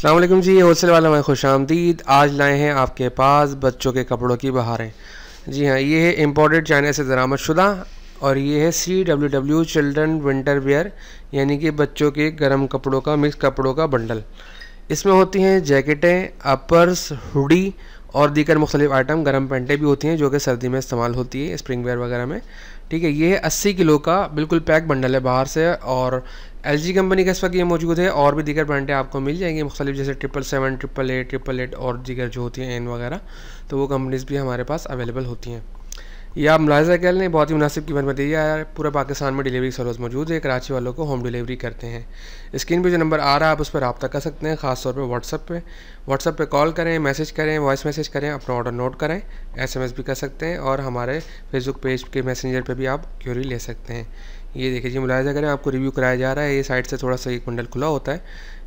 अल्लाम जी हौसल वाला मैं खुश आमदीद आज लाए हैं आपके पास बच्चों के कपड़ों की बहारें जी हाँ ये है इम्पोर्टेड चाइना से दरामद शुदा और ये है C W W children winter wear यानी कि बच्चों के गर्म कपड़ों का मिक्स कपड़ों का बंडल इसमें होती हैं जैकेटें अपर्स हुडी और दीगर मुख्तलिफ आइटम गर्म पेंटें भी होती हैं जो कि सर्दी में इस्तेमाल होती है स्प्रिंग वेयर वगैरह में ठीक है ये है अस्सी किलो का बिल्कुल पैक बंडल है बाहर से और एल जी कंपनी का इस वक्त ये मौजूद है और भी दीगर पेंटें आपको मिल जाएंगी मुख्तलिफ जैसे triple seven triple eight triple eight और दीगर जो होती हैं एन वगैरह तो वो कंपनीज़ भी हमारे पास अवेलेबल होती हैं ये आप मुलाजा कर लें बहुत ही मुनासिब कीमत में दी है पूरे पाकिस्तान में डिलीवरी सर्विस मौजूद है कराची वालों को होम डिलीवरी करते हैं स्क्रीन पर जो नंबर आ रहा है आप उस पर रबता कर सकते हैं खासतौर पर व्हाट्सअप पे व्हाट्सअप पे कॉल करें मैसेज करें वॉइस मैसेज करें अपना ऑर्डर नोट करें एसएमएस भी कर सकते हैं और हमारे फेसबुक पेज के मैसेंजर पर भी आप क्यूरी ले सकते हैं ये देखिए जी मुलाजा करें आपको रिव्यू कराया जा रहा है ये साइड से थोड़ा सा ये कुंडल खुला होता है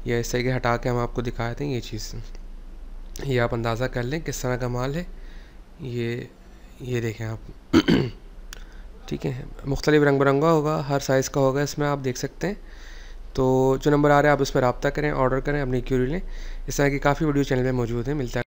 या इस तरीके हटा के हम आपको दिखाते हैं ये चीज़ ये आप अंदाज़ा कर लें किस तरह का माल है ये ये देखें आप ठीक है मुख्तलिफ रंग बिरंगा होगा हर साइज़ का होगा इसमें आप देख सकते हैं तो जो नंबर आ रहा है आप उस पर रबता करें ऑर्डर करें अपनी क्यूरी लें इस तरह की काफ़ी वीडियो चैनल में मौजूद है मिलता है